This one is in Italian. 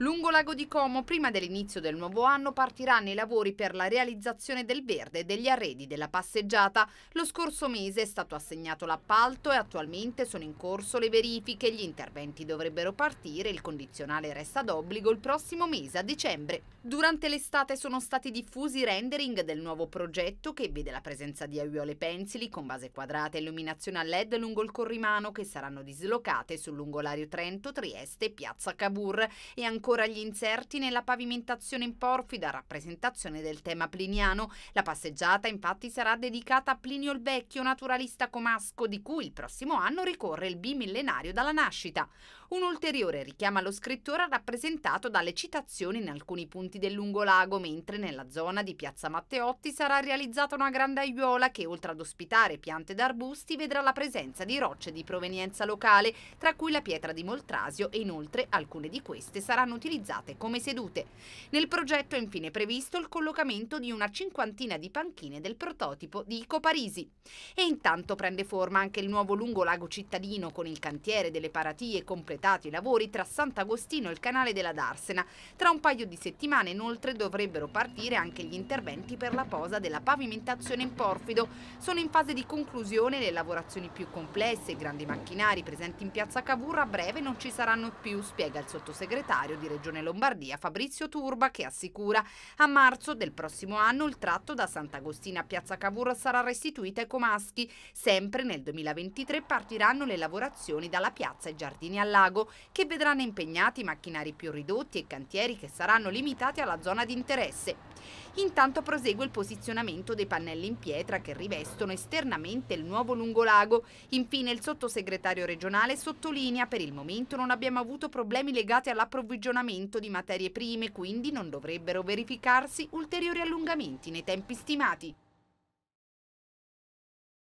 Lungo Lago di Como, prima dell'inizio del nuovo anno, partiranno i lavori per la realizzazione del verde e degli arredi della passeggiata. Lo scorso mese è stato assegnato l'appalto e attualmente sono in corso le verifiche. Gli interventi dovrebbero partire, il condizionale resta d'obbligo il prossimo mese, a dicembre. Durante l'estate sono stati diffusi rendering del nuovo progetto che vede la presenza di aiuole pensili con base quadrata e illuminazione a LED lungo il Corrimano che saranno dislocate sul lungolario Trento, Trieste e Piazza Cavour e ancora ancora gli inserti nella pavimentazione in porfida, rappresentazione del tema pliniano. La passeggiata infatti sarà dedicata a Plinio il Vecchio, naturalista comasco, di cui il prossimo anno ricorre il bimillenario dalla nascita. Un ulteriore richiamo allo scrittore rappresentato dalle citazioni in alcuni punti del lungolago, mentre nella zona di Piazza Matteotti sarà realizzata una grande aiuola che, oltre ad ospitare piante d'arbusti, vedrà la presenza di rocce di provenienza locale, tra cui la pietra di Moltrasio e inoltre alcune di queste saranno utilizzate come sedute. Nel progetto è infine previsto il collocamento di una cinquantina di panchine del prototipo di Ico Parisi. E intanto prende forma anche il nuovo lungo lago cittadino con il cantiere delle paratie completati i lavori tra Sant'Agostino e il canale della Darsena. Tra un paio di settimane inoltre dovrebbero partire anche gli interventi per la posa della pavimentazione in porfido. Sono in fase di conclusione le lavorazioni più complesse, i grandi macchinari presenti in piazza Cavour a breve non ci saranno più, spiega il sottosegretario di Regione Lombardia Fabrizio Turba che assicura a marzo del prossimo anno il tratto da Sant'Agostina a Piazza Cavour sarà restituito ai comaschi. Sempre nel 2023 partiranno le lavorazioni dalla piazza e giardini al lago che vedranno impegnati macchinari più ridotti e cantieri che saranno limitati alla zona di interesse. Intanto prosegue il posizionamento dei pannelli in pietra che rivestono esternamente il nuovo lungolago. Infine il sottosegretario regionale sottolinea per il momento non abbiamo avuto problemi legati all'approvvigionamento approvvigionamento di materie prime, quindi non dovrebbero verificarsi ulteriori allungamenti nei tempi stimati.